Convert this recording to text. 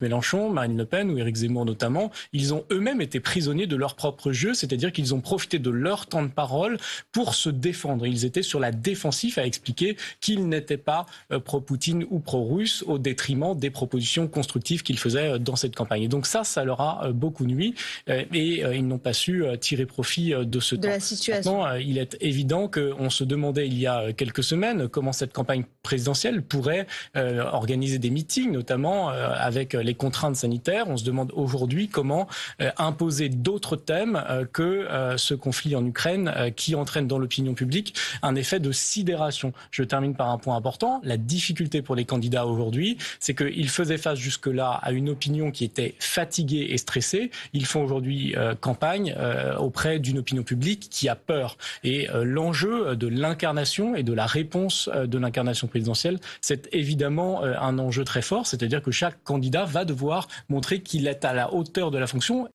Mélenchon, Marine Le Pen ou Éric Zemmour notamment, ils ont eux-mêmes été prisonniers de leur propre jeu, c'est-à-dire qu'ils ont profité de leur temps de parole pour se défendre. Ils étaient sur la défensive à expliquer qu'ils n'étaient pas euh, pro-Poutine ou pro-russe au détriment des propositions constructives qu'ils faisaient euh, dans cette campagne. donc ça, ça leur a euh, beaucoup nuit et ils n'ont pas su tirer profit de ce temps. situation. il est évident qu'on se demandait il y a quelques semaines comment cette campagne présidentielle pourrait organiser des meetings, notamment avec les contraintes sanitaires, on se demande aujourd'hui comment euh, imposer d'autres thèmes euh, que euh, ce conflit en Ukraine qui entraîne dans l'opinion publique un effet de sidération. Je termine par un point important. La difficulté pour les candidats aujourd'hui, c'est qu'ils faisaient face jusque-là à une opinion qui était fatiguée et stressée. Ils font aujourd'hui campagne auprès d'une opinion publique qui a peur. Et l'enjeu de l'incarnation et de la réponse de l'incarnation présidentielle, c'est évidemment un enjeu très fort, c'est-à-dire que chaque candidat va devoir montrer qu'il est à la hauteur de la fonction